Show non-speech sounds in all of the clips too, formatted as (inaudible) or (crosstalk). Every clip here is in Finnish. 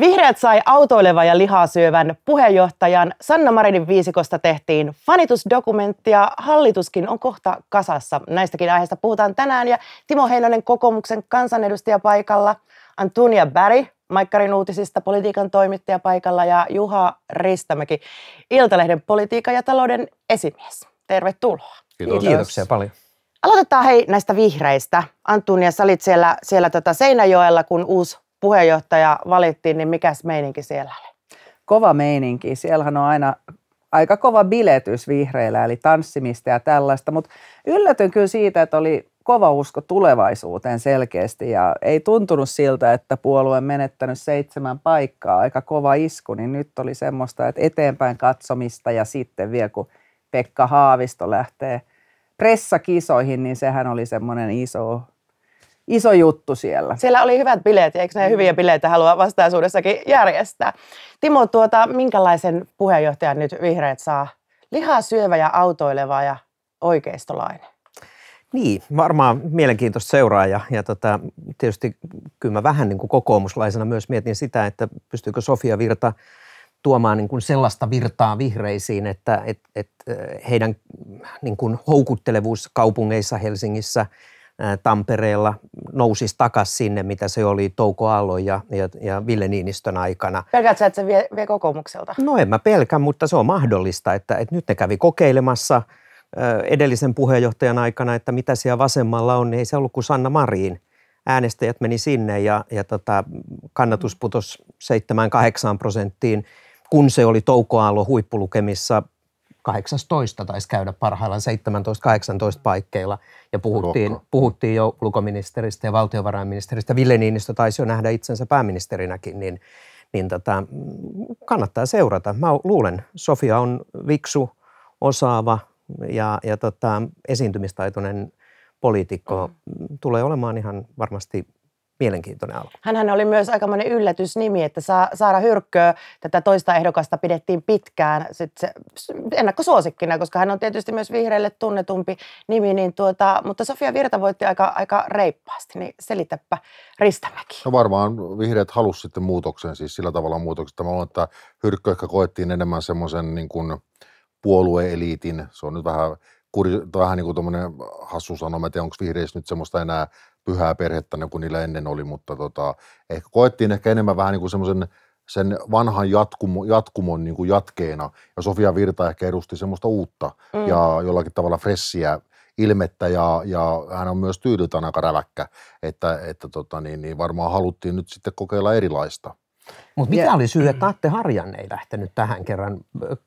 Vihreät sai autoileva ja lihaa syövän puheenjohtajan Sanna Marinin viisikosta tehtiin fanitusdokumentti ja hallituskin on kohta kasassa. Näistäkin aiheista puhutaan tänään ja Timo Heinonen kokoomuksen kansanedustaja paikalla, Antonia Bäri Maikkarin uutisista politiikan toimittaja paikalla ja Juha Ristämäki, Iltalehden politiikan ja talouden esimies. Tervetuloa. Kiitos. Kiitoksia paljon. Aloitetaan hei näistä vihreistä. Antunia, sä olit siellä, siellä tota Seinäjoella, kun uusi puheenjohtaja valittiin, niin mikäs meininki siellä oli? Kova meininki. Siellähän on aina aika kova biletys vihreillä, eli tanssimista ja tällaista, mutta yllätyn kyllä siitä, että oli kova usko tulevaisuuteen selkeästi ja ei tuntunut siltä, että puolue on menettänyt seitsemän paikkaa, aika kova isku, niin nyt oli semmoista, että eteenpäin katsomista ja sitten vielä kun Pekka Haavisto lähtee pressakisoihin, niin sehän oli semmoinen iso iso juttu siellä. Siellä oli hyvät bileet, eikö ne mm. hyviä bileitä halua vastaisuudessakin järjestää? Timo, tuota, minkälaisen puheenjohtajan nyt vihreät saa? Lihaa syövä ja autoileva ja oikeistolainen. Niin, varmaan mielenkiintoista seuraa ja, ja tota, tietysti kyllä mä vähän niin kuin kokoomuslaisena myös mietin sitä, että pystyykö Sofia Virta tuomaan niin kuin sellaista virtaa vihreisiin, että et, et eh, heidän niin kuin houkuttelevuus kaupungeissa Helsingissä – Tampereella nousisi takaisin sinne, mitä se oli Touko Aallon ja, ja, ja Ville Niinistön aikana. Pelkäätkö että se vie, vie kokoomukselta? No en mä pelkä, mutta se on mahdollista, että, että nyt ne kävi kokeilemassa edellisen puheenjohtajan aikana, että mitä siellä vasemmalla on, niin ei se ollut kuin Sanna Marin. Äänestäjät meni sinne ja, ja tota, kannatus putosi 7-8 prosenttiin, kun se oli Touko Aallon huippulukemissa 18 taisi käydä parhaillaan 17-18 paikkeilla ja puhuttiin, puhuttiin jo ulkoministeristä ja valtiovarainministeristä. Ville Niinistö taisi jo nähdä itsensä pääministerinäkin, niin, niin tota, kannattaa seurata. Mä luulen, Sofia on viksu, osaava ja, ja tota, esiintymistaitoinen poliitikko. Mm. Tulee olemaan ihan varmasti mielenkiintoinen alku. Hänhän oli myös aika monen yllätysnimi, että Sa- Saara Hyrkkö, tätä toista ehdokasta pidettiin pitkään sitten se, ennakkosuosikkina, koska hän on tietysti myös vihreille tunnetumpi nimi, niin tuota, mutta Sofia Virta voitti aika, aika reippaasti, niin selitäpä Ristämäki. No varmaan vihreät halusivat sitten muutoksen, siis sillä tavalla muutoksen. Mä luulen, että Hyrkkö ehkä koettiin enemmän semmoisen niin kuin puolueeliitin, se on nyt vähän kuri, vähän niin kuin tuommoinen hassu sanoma, että onko vihreissä nyt semmoista enää pyhää perhettänä niin kuin niillä ennen oli, mutta tota, ehkä koettiin ehkä enemmän vähän niin kuin semmoisen sen vanhan jatkumo, jatkumon niin kuin jatkeena, ja Sofia Virta ehkä edusti semmoista uutta mm. ja jollakin tavalla fressiä ilmettä, ja, ja hän on myös tyyliltään aika räväkkä, että, että tota, niin, niin varmaan haluttiin nyt sitten kokeilla erilaista. Mutta mikä oli syy, että mm. Atte Harjan ei lähtenyt tähän kerran?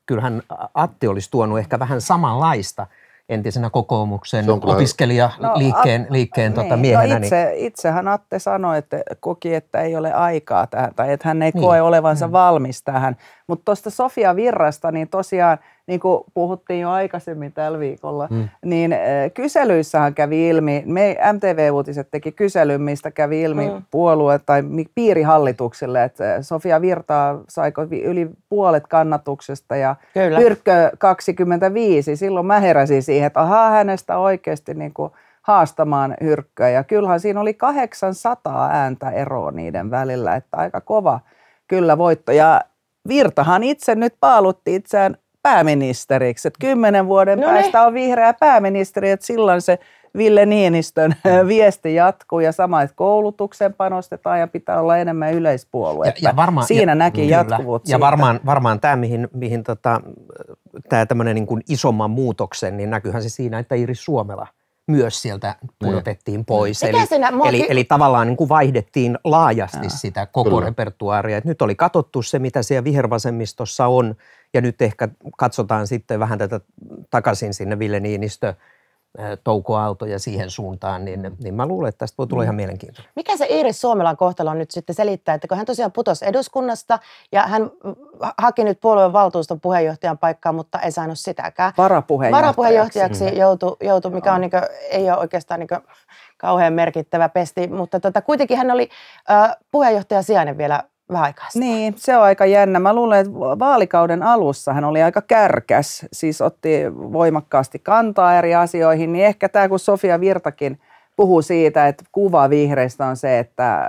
Kyllähän Atte olisi tuonut ehkä vähän samanlaista – entisenä kokoomuksen opiskelijaliikkeen no, liikkeen, tuota, niin, no miehenä. No itse, niin. Itsehän Atte sanoi, että koki, että ei ole aikaa tähän tai että hän ei niin, koe olevansa niin. valmis tähän. Mutta tuosta Sofia Virrasta, niin tosiaan – niin kuin puhuttiin jo aikaisemmin tällä viikolla, mm. niin eh, kyselyissähän kävi ilmi, me MTV-uutiset teki kyselyn, mistä kävi ilmi mm. puolue tai piirihallitukselle, että Sofia Virtaa saiko yli puolet kannatuksesta ja Kyllä. Pyrkkö 25, silloin mä heräsin siihen, että ahaa hänestä oikeasti niin kuin haastamaan hyrkköä. Ja kyllähän siinä oli 800 ääntä eroa niiden välillä, että aika kova kyllä voitto. Ja Virtahan itse nyt paalutti itseään pääministeriksi. Et kymmenen vuoden no niin. päästä ne. on vihreä pääministeri, että silloin se Ville Niinistön mm. (laughs) viesti jatkuu ja sama, että koulutukseen panostetaan ja pitää olla enemmän yleispuolue. Ja, ja varmaan, Siinä ja, näki kyllä. Ja varmaan, varmaan tämä, mihin, mihin tota, tämä tämmöinen niin kuin isomman muutoksen, niin näkyyhän se siinä, että Iris Suomela – myös sieltä pudotettiin mm. pois. eli, sinä, mua... eli, eli tavallaan niin kuin vaihdettiin laajasti Jaa. sitä koko repertuaaria. nyt oli katsottu se, mitä siellä vihervasemmistossa on, ja nyt ehkä katsotaan sitten vähän tätä takaisin sinne Ville Niinistö toukoaalto ja siihen suuntaan, niin, niin mä luulen, että tästä voi tulla ihan mm. mielenkiintoista. Mikä se Iiris Suomelan kohtalo on nyt sitten selittää, että kun hän tosiaan putosi eduskunnasta ja hän haki nyt puolueen valtuuston puheenjohtajan paikkaa, mutta ei saanut sitäkään. Varapuheenjohtajaksi. Varapuheenjohtajaksi mm. joutui, joutu, mikä on niin kuin, ei ole oikeastaan niin kuin kauhean merkittävä pesti, mutta tota, kuitenkin hän oli äh, puheenjohtaja sijainen vielä vähän aikaa Niin, se on aika jännä. Mä luulen, että vaalikauden alussa hän oli aika kärkäs, siis otti voimakkaasti kantaa eri asioihin, niin ehkä tämä kun Sofia Virtakin puhuu siitä, että kuva vihreistä on se, että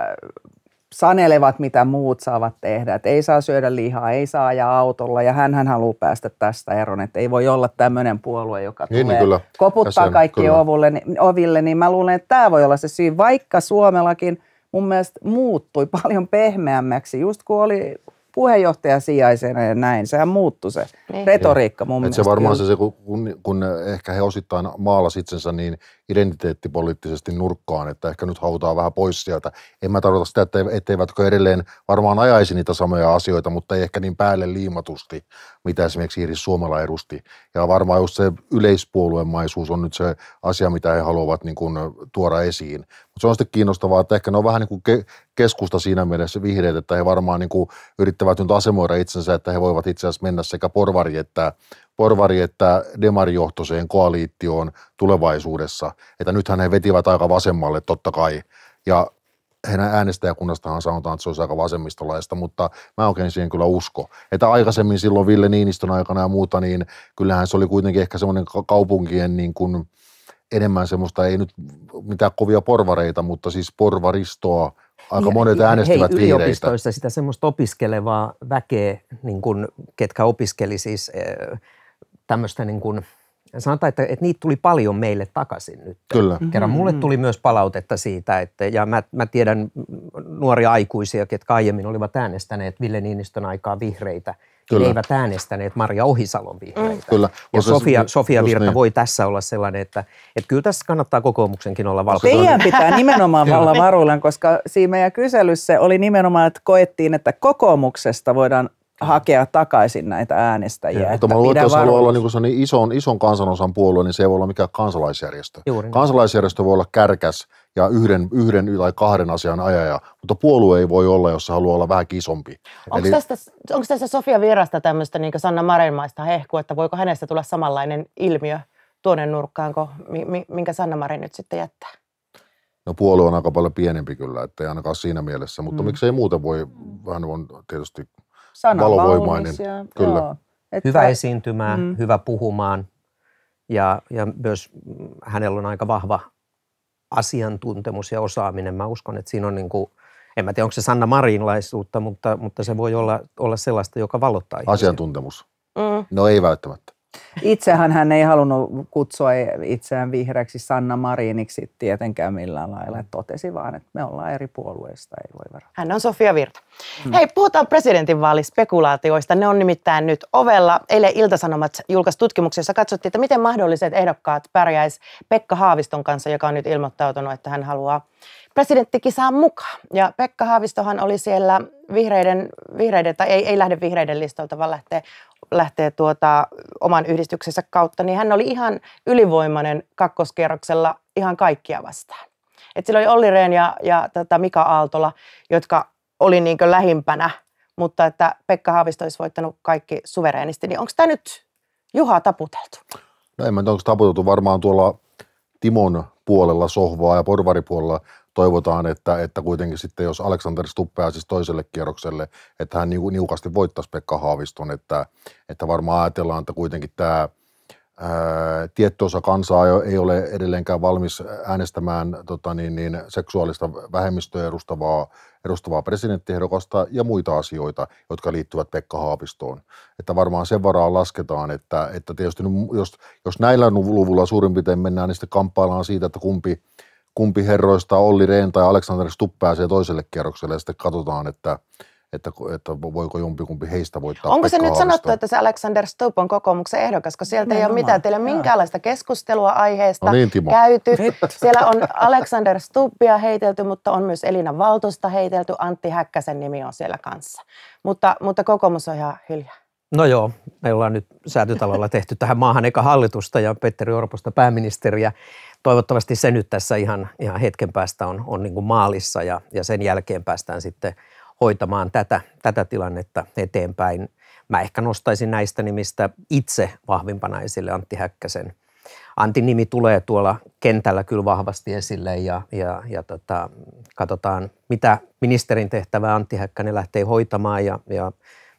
sanelevat, mitä muut saavat tehdä. Että ei saa syödä lihaa, ei saa ajaa autolla ja hän haluaa päästä tästä eroon. Että ei voi olla tämmöinen puolue, joka niin, niin, tulee kyllä. koputtaa Jäsen, kaikki kyllä. Ovulle, niin- oville. Niin mä luulen, että tämä voi olla se syy, vaikka Suomellakin – mun mielestä muuttui paljon pehmeämmäksi, just kun oli puheenjohtaja sijaisena ja näin. Sehän muuttui se niin. retoriikka mun Et mielestä. Se varmaan se, se kun, kun, ehkä he osittain maalasi itsensä niin identiteettipoliittisesti nurkkaan, että ehkä nyt hautaa vähän pois sieltä. En mä tarkoita sitä, että etteivätkö edelleen varmaan ajaisi niitä samoja asioita, mutta ei ehkä niin päälle liimatusti, mitä esimerkiksi Iiris Suomela edusti. Ja varmaan just se yleispuolueenmaisuus on nyt se asia, mitä he haluavat niin kuin tuoda esiin. Mutta se on sitten kiinnostavaa, että ehkä ne on vähän niin kuin keskusta siinä mielessä vihreät, että he varmaan niin kuin yrittävät nyt asemoida itsensä, että he voivat itse asiassa mennä sekä porvari että porvari- että demarijohtoiseen koaliittioon tulevaisuudessa. Että nythän he vetivät aika vasemmalle totta kai ja heidän äänestäjäkunnastahan sanotaan, että se olisi aika vasemmistolaista, mutta mä oikein siihen kyllä usko. Että aikaisemmin silloin Ville Niinistön aikana ja muuta, niin kyllähän se oli kuitenkin ehkä semmoinen kaupunkien niin kuin enemmän semmoista, ei nyt mitään kovia porvareita, mutta siis porvaristoa, aika ja, monet äänestivät hei, vihreitä. sitä semmoista opiskelevaa väkeä, niin kuin, ketkä opiskeli siis eh, tämmöistä niin kuin, sanotaan, että, että niitä tuli paljon meille takaisin nyt. Kyllä. Kerran mm-hmm. mulle tuli myös palautetta siitä, että, ja mä, mä tiedän nuoria aikuisia, jotka aiemmin olivat äänestäneet Ville Niinistön aikaa vihreitä, Kyllä. eivät äänestäneet Maria Ohisalon vihreitä. Kyllä. Ja Sofia, Sofia Virta niin. voi tässä olla sellainen, että, että kyllä tässä kannattaa kokoomuksenkin olla valkoinen. Teidän pitää nimenomaan olla (laughs) varuillaan, koska siinä meidän kyselyssä oli nimenomaan, että koettiin, että kokoomuksesta voidaan hakea takaisin näitä äänestäjiä. Ja, että mutta jos haluaa olla niin kuin niin ison, ison kansanosan puolue, niin se ei voi olla mikään kansalaisjärjestö. Juuri niin. kansalaisjärjestö voi olla kärkäs ja yhden, yhden tai kahden asian ajaja, mutta puolue ei voi olla, jos se haluaa olla vähän isompi. Onko, Eli... tästä, onko tässä Sofia Virasta tämmöistä niin Sanna Marinmaista hehkua, että voiko hänestä tulla samanlainen ilmiö tuonne nurkkaanko, minkä Sanna Marin nyt sitten jättää? No puolue on aika paljon pienempi kyllä, että ei ainakaan siinä mielessä, mutta mm. miksei muuten voi, hän on tietysti valovoimainen. Ja, Kyllä. että, hyvä esiintymään, mm. hyvä puhumaan ja, ja myös hänellä on aika vahva asiantuntemus ja osaaminen. Mä uskon, että siinä on niin kuin, en mä tiedä onko se Sanna Marinlaisuutta, mutta, mutta se voi olla, olla sellaista, joka valottaa ihmisiä. Asiantuntemus. Mm. No ei välttämättä. Itsehän hän ei halunnut kutsua itseään vihreäksi Sanna Mariniksi tietenkään millään lailla. Totesi vaan, että me ollaan eri puolueista, ei voi verrata. Hän on Sofia Virta. Hmm. Hei, puhutaan presidentinvaalispekulaatioista. Ne on nimittäin nyt ovella. Eilen Iltasanomat julkaisi tutkimuksessa katsottiin, että miten mahdolliset ehdokkaat pärjäisivät Pekka Haaviston kanssa, joka on nyt ilmoittautunut, että hän haluaa presidenttikisaan mukaan. Ja Pekka Haavistohan oli siellä vihreiden, vihreiden tai ei, ei lähde vihreiden listalta, vaan lähtee, lähtee tuota, oman yhdistyksensä kautta, niin hän oli ihan ylivoimainen kakkoskierroksella ihan kaikkia vastaan. Et sillä oli Olli Rehn ja, ja tota Mika Aaltola, jotka oli niin lähimpänä, mutta että Pekka Haavisto olisi voittanut kaikki suvereenisti, niin onko tämä nyt Juha taputeltu? No en mä tiedä, onko taputeltu varmaan tuolla Timon puolella sohvaa ja porvaripuolella toivotaan, että, että kuitenkin sitten jos Aleksander Stupp pääsisi toiselle kierrokselle, että hän niukasti voittaisi Pekka Haaviston, että, että varmaan ajatellaan, että kuitenkin tämä tietty osa kansaa ei ole edelleenkään valmis äänestämään tota niin, niin, seksuaalista vähemmistöä edustavaa, edustavaa presidenttiehdokasta ja muita asioita, jotka liittyvät Pekka Haavistoon. Että varmaan sen varaan lasketaan, että, että tietysti jos, jos näillä luvulla suurin piirtein mennään, niin sitten kamppaillaan siitä, että kumpi – kumpi herroista Olli Rehn tai Aleksander Stupp pääsee toiselle kierrokselle ja sitten katsotaan, että, että, että voiko jompikumpi heistä voittaa Onko se nyt sanottu, että se Alexander Stupp on kokoomuksen ehdokas, kun sieltä no, ei ole mitään, teillä minkäänlaista keskustelua aiheesta no niin, Timo. käyty. Siellä on Alexander Stuppia heitelty, mutta on myös Elina Valtosta heitelty, Antti Häkkäsen nimi on siellä kanssa. Mutta, mutta kokoomus on ihan hiljaa. No joo, me ollaan nyt säätytalolla tehty tähän maahan eka hallitusta ja Petteri Orposta pääministeriä toivottavasti se nyt tässä ihan, ihan hetken päästä on, on niin kuin maalissa ja, ja sen jälkeen päästään sitten hoitamaan tätä, tätä tilannetta eteenpäin. Mä ehkä nostaisin näistä nimistä itse vahvimpana esille Antti Häkkäsen. Antin nimi tulee tuolla kentällä kyllä vahvasti esille ja, ja, ja tota, katsotaan, mitä ministerin tehtävää Antti Häkkänen lähtee hoitamaan ja, ja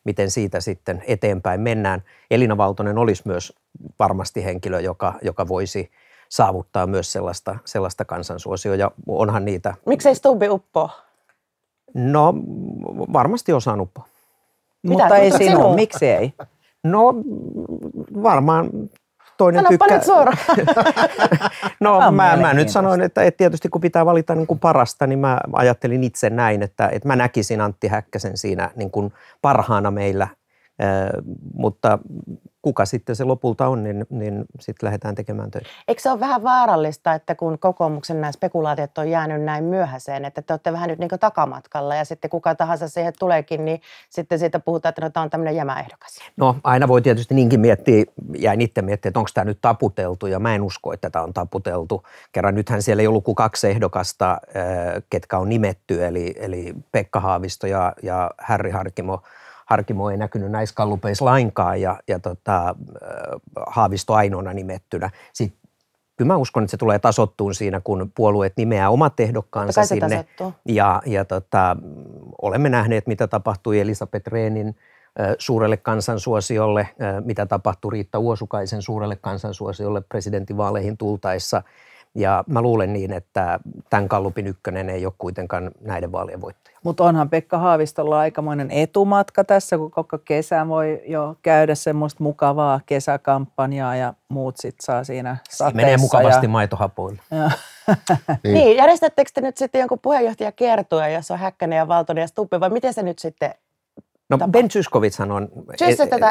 miten siitä sitten eteenpäin mennään. Elina Valtonen olisi myös varmasti henkilö, joka, joka voisi – saavuttaa myös sellaista, sellaista kansansuosioa ja onhan niitä. Miksei Stubbi uppo? No varmasti osaan uppo. Mitä, mutta ei sinun, miksi ei? No varmaan toinen Sano tykkää. suoraan. (laughs) no mä, mä nyt sanoin, että, että tietysti kun pitää valita niin kuin parasta, niin mä ajattelin itse näin, että, että mä näkisin Antti Häkkäsen siinä niin kuin parhaana meillä mutta kuka sitten se lopulta on, niin, niin sitten lähdetään tekemään töitä. Eikö se ole vähän vaarallista, että kun kokoomuksen nämä spekulaatiot on jäänyt näin myöhäiseen, että te olette vähän nyt niin takamatkalla ja sitten kuka tahansa siihen tuleekin, niin sitten siitä puhutaan, että no tämä on tämmöinen jämäehdokas. No aina voi tietysti niinkin miettiä, jäin itse miettiä, että onko tämä nyt taputeltu ja mä en usko, että tämä on taputeltu. Kerran nythän siellä ei ollut kuin kaksi ehdokasta, ketkä on nimetty, eli, eli Pekka Haavisto ja, ja Harri Harkimo – Harkimo ei näkynyt näissä kallupeissa lainkaan ja, ja tota, Haavisto ainoana nimettynä. Sitten kyllä mä uskon, että se tulee tasottuun siinä, kun puolueet nimeää omat ehdokkaansa sinne. Tasettuu. Ja, ja tota, olemme nähneet, mitä tapahtui Elisabeth Reenin suurelle kansansuosiolle, mitä tapahtui Riitta Uosukaisen suurelle kansansuosiolle presidentinvaaleihin tultaessa – ja mä luulen niin, että tämän Kallupin ykkönen ei ole kuitenkaan näiden vaalien voittaja. Mutta onhan Pekka Haavistolla aikamoinen etumatka tässä, kun koko kesä voi jo käydä semmoista mukavaa kesäkampanjaa ja muut sit saa siinä sateessa. Menee mukavasti ja... maitohapoilla. Ja. niin. niin, järjestättekö te nyt sitten jonkun puheenjohtaja kertoa, jos on Häkkänen ja Valtonen ja Stuppi, vai miten se nyt sitten No Tapa. Ben Zyskowiczhan on, e-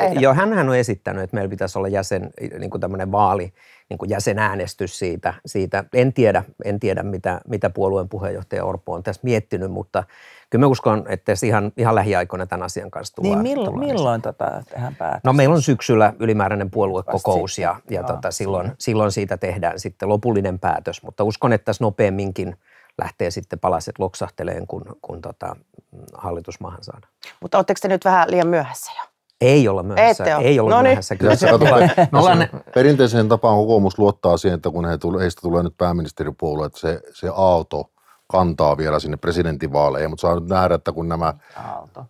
e- jo hän on esittänyt, että meillä pitäisi olla jäsen, niin kuin tämmöinen vaali, niin kuin jäsenäänestys siitä. siitä. En tiedä, en tiedä mitä, mitä puolueen puheenjohtaja Orpo on tässä miettinyt, mutta kyllä mä uskon, että tässä ihan, ihan lähiaikoina tämän asian kanssa tulee. Niin millo, milloin tätä tehdään päätös? No meillä on syksyllä ylimääräinen puoluekokous ja, ja tota, silloin, silloin siitä tehdään sitten lopullinen päätös, mutta uskon, että tässä nopeamminkin – lähtee sitten palaset loksahteleen, kun, kun tota, mm, hallitus maahan saadaan. Mutta oletteko te nyt vähän liian myöhässä jo? Ei olla myöhässä. ole. Ei olla no niin. myöhässä. Kyllä. Katsotaan, me ollaan... Perinteiseen tapaan kokoomus luottaa siihen, että kun he tule, heistä tulee nyt pääministeripuolue, että se, se auto kantaa vielä sinne presidentinvaaleihin, mutta saa nyt nähdä, että kun nämä... Aalto.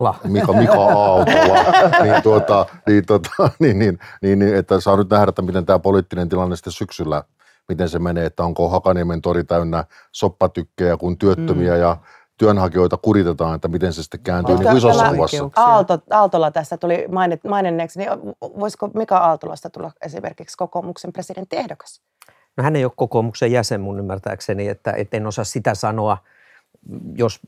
La. Mika, Mika Aaltola, (laughs) niin, tuota, niin, tuota, (laughs) niin, niin, niin, niin, että saa nyt nähdä, että miten tämä poliittinen tilanne sitten syksyllä, miten se menee, että onko Hakaniemen tori täynnä soppatykkejä kuin työttömiä mm. ja työnhakijoita kuritetaan, että miten se sitten kääntyy niin kuin isossa kuvassa. Aalto, Aaltola tässä tuli maininneeksi, niin voisiko Mika Aaltolasta tulla esimerkiksi kokoomuksen presidentti ehdokas? No hän ei ole kokoomuksen jäsen mun ymmärtääkseni, että, että en osaa sitä sanoa. Jos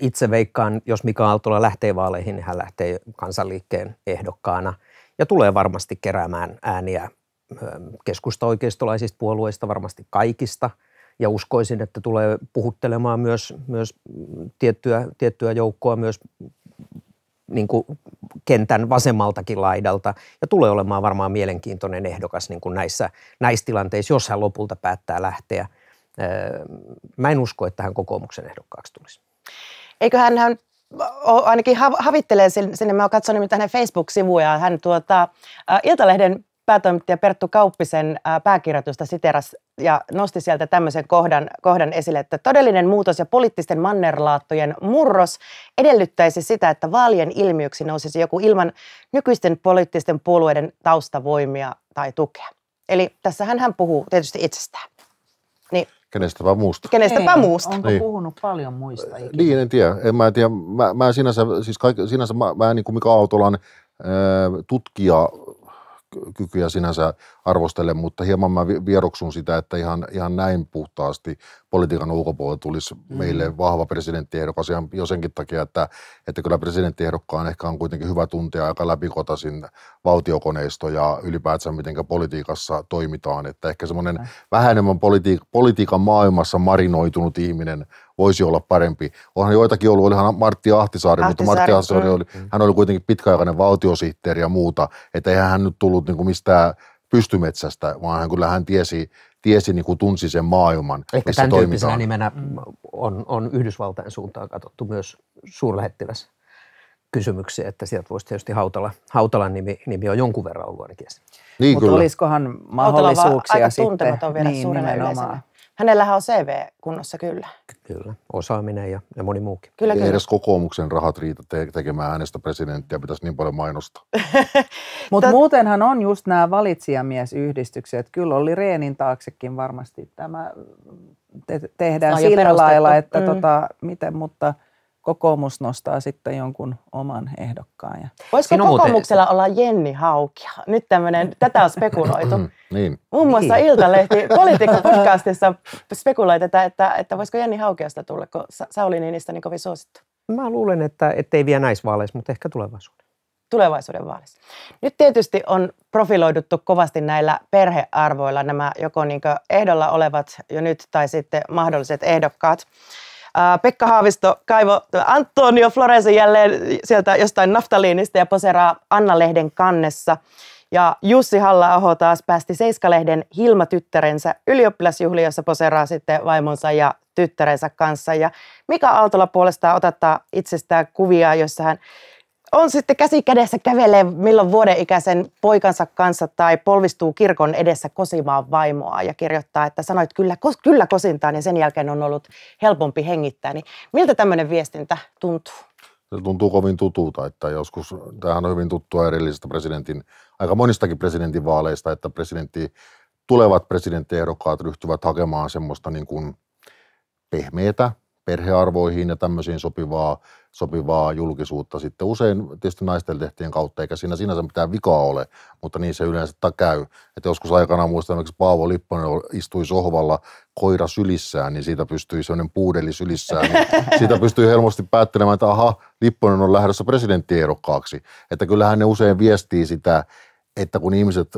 itse veikkaan, jos Mika Aaltola lähtee vaaleihin, niin hän lähtee kansanliikkeen ehdokkaana ja tulee varmasti keräämään ääniä keskusta-oikeistolaisista puolueista, varmasti kaikista – ja uskoisin, että tulee puhuttelemaan myös, myös tiettyä, tiettyä joukkoa myös niin kuin kentän vasemmaltakin laidalta ja tulee olemaan varmaan mielenkiintoinen ehdokas niin kuin näissä, näissä tilanteissa, jos hän lopulta päättää lähteä. Öö, mä en usko, että hän kokoomuksen ehdokkaaksi tulisi. Eiköhän hän ainakin havittelee sinne. Mä oon katsonut hänen Facebook-sivujaan. Hän tuota, Iltalehden päätoimittaja Perttu Kauppisen pääkirjoitusta siteras ja nosti sieltä tämmöisen kohdan, kohdan esille, että todellinen muutos ja poliittisten mannerlaattojen murros edellyttäisi sitä, että vaalien ilmiöksi nousisi joku ilman nykyisten poliittisten puolueiden taustavoimia tai tukea. Eli tässähän hän puhuu tietysti itsestään. Niin. Kenestäpä muusta. Kenestäpä Ei, muusta. Onko niin. puhunut paljon muista? Ikinä? Niin, en tiedä. En, mä en tiedä. Mä, mä sinänsä, siis kaik, sinänsä mä, mä niin kuin Mika Autolan tutkija kykyjä sinänsä arvostele, mutta hieman mä vieroksun sitä, että ihan, ihan näin puhtaasti politiikan ulkopuolella tulisi mm. meille vahva presidenttiehdokas ihan jo senkin takia, että, että kyllä presidenttiehdokkaan ehkä on kuitenkin hyvä tuntea aika läpikotaisin valtiokoneisto ja ylipäätään miten politiikassa toimitaan, että ehkä semmoinen mm. vähän enemmän politi- politiikan maailmassa marinoitunut ihminen voisi olla parempi. Onhan joitakin ollut, olihan Martti Ahtisaari, Ahtisaari mutta Martti Ahtisaari, mm. oli, mm. hän oli kuitenkin pitkäaikainen valtiosihteeri ja muuta, että eihän hän nyt tullut niin kuin mistään pystymetsästä, vaan hän kyllä hän tiesi, tiesi niin kuin tunsi sen maailman, Ehkä missä tämän toimitaan. nimenä on, on Yhdysvaltain suuntaan katsottu myös suurlähettiläs kysymyksiä, että sieltä voisi tietysti Hautala, Hautalan nimi, nimi on jonkun verran ollut ainakin Niin Mutta olisikohan mahdollisuuksia Hautala sitten? Hautala aika tuntematon vielä niin, suurelle hänellähän on CV kunnossa kyllä. Kyllä, osaaminen ja, ja moni muukin. Kyllä, kyllä. Ei edes kokoomuksen rahat riitä te- tekemään äänestä presidenttiä, pitäisi niin paljon mainostaa. (laughs) Mutta Tät... muutenhan on just nämä valitsijamiesyhdistykset. Kyllä oli Reenin taaksekin varmasti tämä te- tehdään Laaja sillä lailla, että mm. tota, miten, mutta – kokoomus nostaa sitten jonkun oman ehdokkaan. Ja... Voisiko Sinun kokoomuksella muuten... olla Jenni Haukia? Nyt tämmöinen, tätä on spekuloitu. Mm, niin. Muun muassa niin. Iltalehti (laughs) Politiikka-podcastissa spekuloi tätä, että, että voisiko Jenni Haukiasta tulla, kun Sauli Niinistä niin kovin suosittu. Mä luulen, että ei vielä näisvaaleissa, mutta ehkä tulevaisuudessa tulevaisuuden vaaleissa. Nyt tietysti on profiloiduttu kovasti näillä perhearvoilla nämä joko niin ehdolla olevat jo nyt tai sitten mahdolliset ehdokkaat. Pekka Haavisto kaivo Antonio Florensen jälleen sieltä jostain naftaliinista ja poseraa Anna-lehden kannessa. Ja Jussi halla taas päästi Seiskalehden Hilma-tyttärensä ylioppilasjuhliin, jossa poseraa sitten vaimonsa ja tyttärensä kanssa. Ja Mika Aaltola puolestaan otattaa itsestään kuvia, jossa hän on sitten käsi kädessä kävelee milloin vuoden ikäisen poikansa kanssa tai polvistuu kirkon edessä kosimaan vaimoa ja kirjoittaa, että sanoit kyllä, kos, kyllä kosintaan ja sen jälkeen on ollut helpompi hengittää. Niin miltä tämmöinen viestintä tuntuu? Se tuntuu kovin tutulta, että joskus, tämähän on hyvin tuttua erillisistä presidentin, aika monistakin presidentin vaaleista, että presidentti, tulevat presidenttiehdokkaat ryhtyvät hakemaan semmoista niin kuin pehmeätä perhearvoihin ja tämmöisiin sopivaa, sopivaa julkisuutta sitten usein tietysti naisten lehtien kautta, eikä siinä sinänsä mitään vikaa ole, mutta niin se yleensä käy. Et joskus aikana muistan, että Paavo Lipponen istui sohvalla koira sylissään, niin siitä pystyi sellainen puudeli sylissään, niin (laughs) siitä pystyi helposti päättelemään, että aha, Lipponen on lähdössä presidenttiehdokkaaksi. Että kyllähän ne usein viestii sitä, että kun ihmiset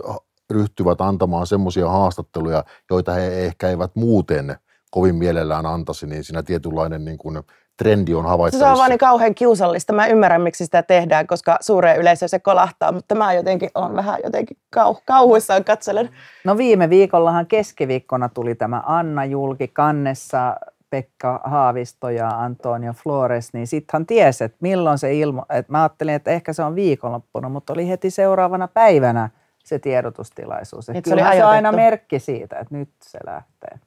ryhtyvät antamaan semmoisia haastatteluja, joita he ehkä eivät muuten – kovin mielellään antaisi, niin siinä tietynlainen niin kuin trendi on havaittavissa. Se on vaan niin kauhean kiusallista. Mä ymmärrän, miksi sitä tehdään, koska suureen yleisö se kolahtaa, mutta mä jotenkin on vähän jotenkin kau- kauhuissaan katselen. No viime viikollahan keskiviikkona tuli tämä Anna julki kannessa Pekka Haavisto ja Antonio Flores, niin sittenhän tiesi, että milloin se ilmo... Että mä ajattelin, että ehkä se on viikonloppuna, mutta oli heti seuraavana päivänä se tiedotustilaisuus. Niin, se, oli se aina merkki siitä, että nyt se lähtee.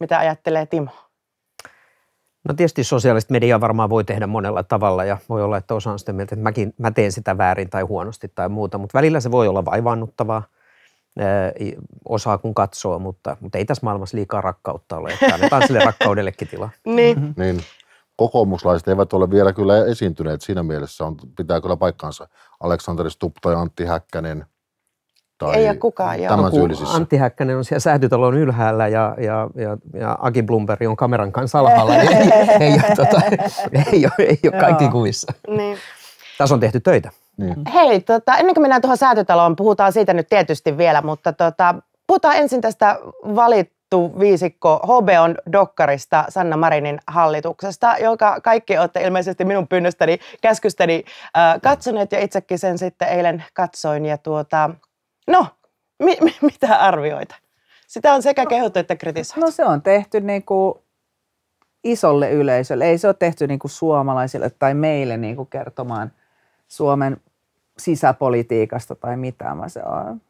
Mitä ajattelee Timo? No tietysti sosiaalista mediaa varmaan voi tehdä monella tavalla ja voi olla, että osa on sitä mieltä, että mäkin, mä teen sitä väärin tai huonosti tai muuta, mutta välillä se voi olla vaivaannuttavaa eh, osaa kun katsoo, mutta, mutta ei tässä maailmassa liikaa rakkautta ole, että annetaan sille rakkaudellekin tila. (laughs) niin. Mm-hmm. niin. Kokoomuslaiset eivät ole vielä kyllä esiintyneet siinä mielessä, on, pitää kyllä paikkansa. Aleksanteri Stupta ja Antti Häkkänen, tai Ei ole kukaan, joo. Tämän tyylisissä. Antti Häkkänen on siellä säätytalon ylhäällä ja, ja, ja, ja Aki Blumberg on kameran kanssa alhaalla. Niin (laughs) ei, ei, ei, tota, ei, ole, ei ole kaikki kuvissa. Niin. Tässä on tehty töitä. Niin. Hei, tota, ennen kuin mennään tuohon säätytaloon, puhutaan siitä nyt tietysti vielä, mutta tota, puhutaan ensin tästä valittu viisikko on dokkarista Sanna Marinin hallituksesta, joka kaikki olette ilmeisesti minun pyynnöstäni, käskystäni äh, katsoneet ja itsekin sen sitten eilen katsoin ja tuota, No, mi- mi- mitä arvioita? Sitä on sekä no, kehuttu että kritisoitu. No se on tehty niin kuin isolle yleisölle. Ei se ole tehty niin kuin suomalaisille tai meille niin kuin kertomaan Suomen sisäpolitiikasta tai mitään, vaan se on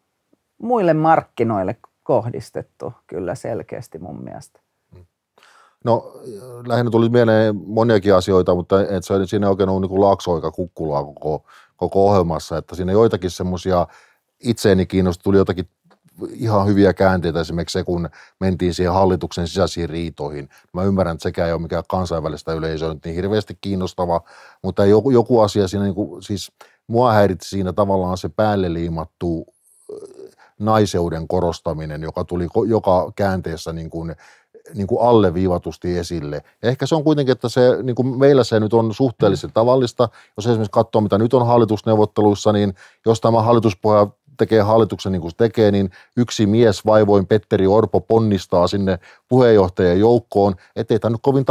muille markkinoille kohdistettu kyllä selkeästi mun mielestä. No lähinnä tuli mieleen moniakin asioita, mutta et se, siinä ei oikein ollut niin kuin laksoika kukkulaa koko, koko ohjelmassa, että siinä joitakin semmoisia – itseeni kiinnosti, tuli jotakin ihan hyviä käänteitä esimerkiksi se, kun mentiin siihen hallituksen sisäisiin riitoihin. Mä ymmärrän, että sekään ei ole mikään kansainvälistä yleisöä nyt niin hirveästi kiinnostava, mutta joku, joku asia siinä, niin kuin, siis mua häiritsi siinä tavallaan se päälle liimattu naiseuden korostaminen, joka tuli joka käänteessä niin kuin, niin kuin alleviivatusti esille. Ja ehkä se on kuitenkin, että se, niin kuin meillä se nyt on suhteellisen tavallista. Jos esimerkiksi katsoo, mitä nyt on hallitusneuvotteluissa, niin jos tämä hallituspohja tekee hallituksen niin kuin se tekee, niin yksi mies vaivoin Petteri Orpo ponnistaa sinne puheenjohtajan joukkoon, ettei tämä nyt kovin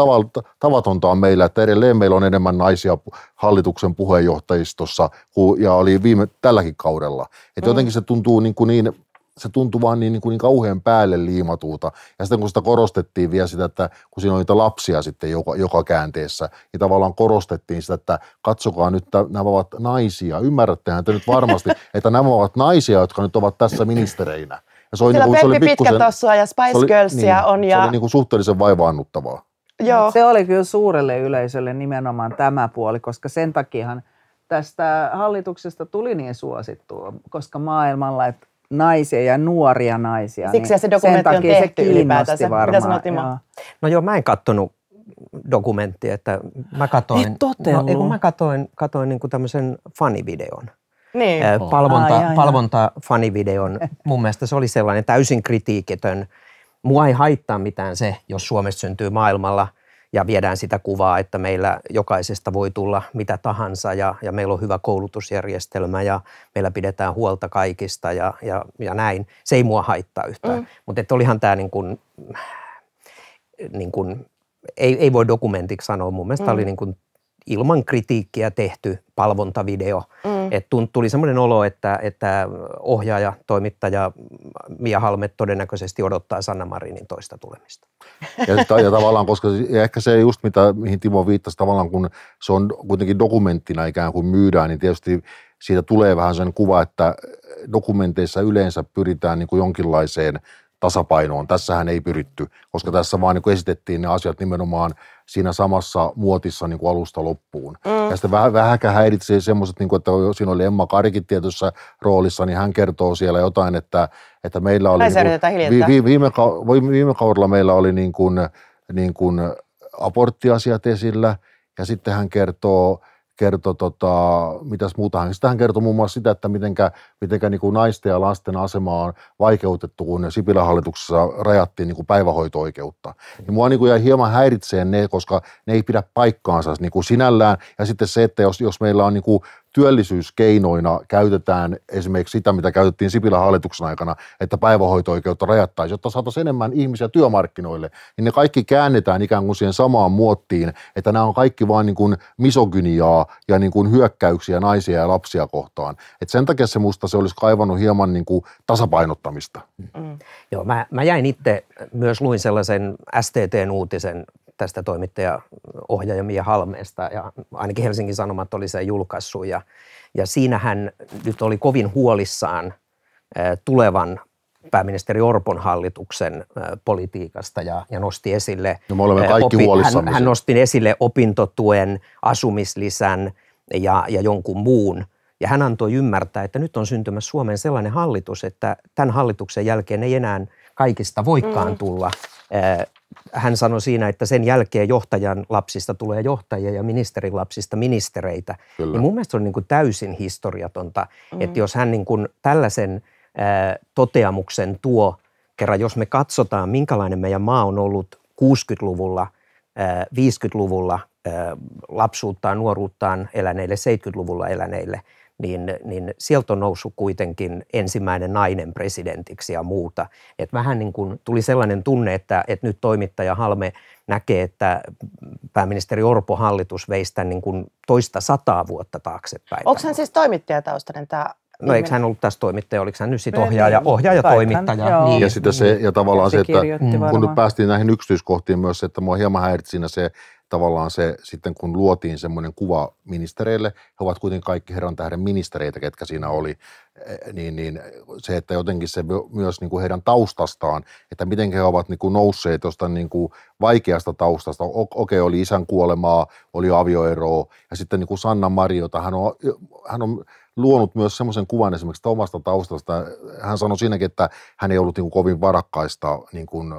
tavatonta on meillä, että edelleen meillä on enemmän naisia hallituksen puheenjohtajistossa ja oli viime tälläkin kaudella. Että mm. jotenkin se tuntuu niin, kuin niin se tuntui vaan niin, niin, kuin niin kauhean päälle liimatuuta. Ja sitten kun sitä korostettiin vielä sitä, että kun siinä on niitä lapsia sitten joka, joka käänteessä, niin tavallaan korostettiin sitä, että katsokaa nyt, että nämä ovat naisia. Ymmärrättehän te nyt varmasti, (laughs) että nämä ovat naisia, jotka nyt ovat tässä ministereinä. Ja se oli, Sillä niin Peppi Pitkätossua ja Spice oli, Girlsia niin, on. Ja... Se oli niin kuin suhteellisen vaivaannuttavaa. Joo. Se oli kyllä suurelle yleisölle nimenomaan tämä puoli, koska sen takiahan tästä hallituksesta tuli niin suosittua, koska maailmalla, että naisia ja nuoria naisia. Niin Siksi niin se dokumentti on tehty se ylipäätänsä. Varmaan, Mitä sanot Timo? Joo. No joo, mä en katsonut dokumentti, että mä katoin, Et no, kun mä katoin, katoin niin kuin tämmöisen fanivideon. Niin. Palvonta, ai, Palvonta, palvonta fanivideon. Mun mielestä se oli sellainen täysin kritiiketön. Mua ei haittaa mitään se, jos Suomessa syntyy maailmalla – ja viedään sitä kuvaa, että meillä jokaisesta voi tulla mitä tahansa ja, ja meillä on hyvä koulutusjärjestelmä ja meillä pidetään huolta kaikista ja, ja, ja näin. Se ei mua haittaa yhtään, mm. mutta olihan tämä niin kuin, niin kuin, ei, ei voi dokumentiksi sanoa. Mun mielestä mm. oli niin kuin ilman kritiikkiä tehty palvontavideo. Mm Mm. Et tuli semmoinen olo, että, että ohjaaja, toimittaja Mia Halme todennäköisesti odottaa Sanna Marinin toista tulemista. Ja, ja tavallaan, koska ja ehkä se just mitä, mihin Timo viittasi, tavallaan kun se on kuitenkin dokumenttina ikään kuin myydään, niin tietysti siitä tulee vähän sen kuva, että dokumenteissa yleensä pyritään niin kuin jonkinlaiseen tasapainoon. Tässähän ei pyritty, koska tässä vaan niin esitettiin ne asiat nimenomaan siinä samassa muotissa niin kuin alusta loppuun. Mm. Ja sitten vähän, vähäkään häiritsee semmoiset, niin kuin, että siinä oli Emma Karikin tietyssä roolissa, niin hän kertoo siellä jotain, että, että meillä oli... Niin kuin, vi, viime, viime kaudella meillä oli niin kuin, niin kuin aborttiasiat esillä, ja sitten hän kertoo kertoi, tota, mitäs muuta. Sitten siis hän kertoi muun muassa sitä, että mitenkä, mitenkä niin kuin naisten ja lasten asema on vaikeutettu, kun Sipilän hallituksessa rajattiin niin kuin päivähoito-oikeutta. Ja mua niin kuin jäi hieman häiritseen ne, koska ne ei pidä paikkaansa niin kuin sinällään. Ja sitten se, että jos, jos meillä on niin kuin työllisyyskeinoina käytetään esimerkiksi sitä, mitä käytettiin Sipilän hallituksen aikana, että päivähoito-oikeutta rajattaisiin, jotta saataisiin enemmän ihmisiä työmarkkinoille, niin ne kaikki käännetään ikään kuin siihen samaan muottiin, että nämä on kaikki vain niin kuin misogyniaa ja niin kuin hyökkäyksiä naisia ja lapsia kohtaan. Et sen takia se musta se olisi kaivannut hieman niin kuin tasapainottamista. Mm. Joo, mä, mä jäin itse, myös luin sellaisen stt uutisen tästä toimittaja ohjaaja Mia Halmeesta ja ainakin Helsingin Sanomat oli se julkaissut ja, ja siinähän nyt oli kovin huolissaan tulevan pääministeri Orpon hallituksen politiikasta ja, ja nosti esille... No me olemme kaikki opi, Hän, hän nosti esille opintotuen, asumislisän ja, ja jonkun muun. Ja hän antoi ymmärtää, että nyt on syntymässä Suomen sellainen hallitus, että tämän hallituksen jälkeen ei enää kaikista voikaan mm. tulla mm hän sanoi siinä, että sen jälkeen johtajan lapsista tulee johtajia ja ministerin lapsista ministereitä. Kyllä. Niin mun mielestä se on niin kuin täysin historiatonta, mm. että jos hän niin kuin tällaisen ää, toteamuksen tuo, kerran jos me katsotaan, minkälainen meidän maa on ollut 60-luvulla, ää, 50-luvulla, ää, lapsuuttaan, nuoruuttaan eläneille, 70-luvulla eläneille – niin, niin sieltä on noussut kuitenkin ensimmäinen nainen presidentiksi ja muuta. Et vähän niin kuin tuli sellainen tunne, että, että nyt toimittaja Halme näkee, että pääministeri Orpo hallitus veistä niin kuin toista sataa vuotta taaksepäin. Onko hän siis toimittajataustainen tämä No eikö hän ollut tässä toimittaja, oliko hän nyt sitten ohjaaja, ohjaaja toimittaja. Niin. Ja, sitä se, ja tavallaan se, se että mm, kun nyt päästiin näihin yksityiskohtiin myös, että mua hieman häiritsi siinä se tavallaan se sitten, kun luotiin semmoinen kuva ministereille, he ovat kuitenkin kaikki herran tähden ministereitä, ketkä siinä oli, e, e, niin, niin se, että jotenkin se myös niin kuin heidän taustastaan, että miten he ovat niin kuin nousseet jostain niin kuin vaikeasta taustasta. Okei, okay, oli isän kuolemaa, oli avioeroa ja sitten niin kuin Sanna Mariota, hän on, hän on luonut myös semmoisen kuvan esimerkiksi omasta taustasta. Hän sanoi siinäkin, että hän ei ollut niin kuin kovin varakkaista niin kuin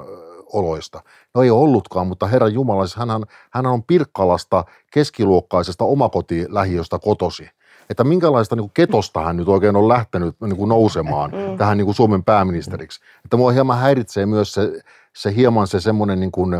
oloista. No ei ollutkaan, mutta Herra Jumala, siis hänhän, hänhän on pirkkalasta keskiluokkaisesta omakotilähiöstä kotosi. Että minkälaista niin kuin ketosta hän nyt oikein on lähtenyt niin kuin nousemaan mm. mm. tähän niin kuin Suomen pääministeriksi. Että mua hieman häiritsee myös se, se hieman se semmoinen niin kuin,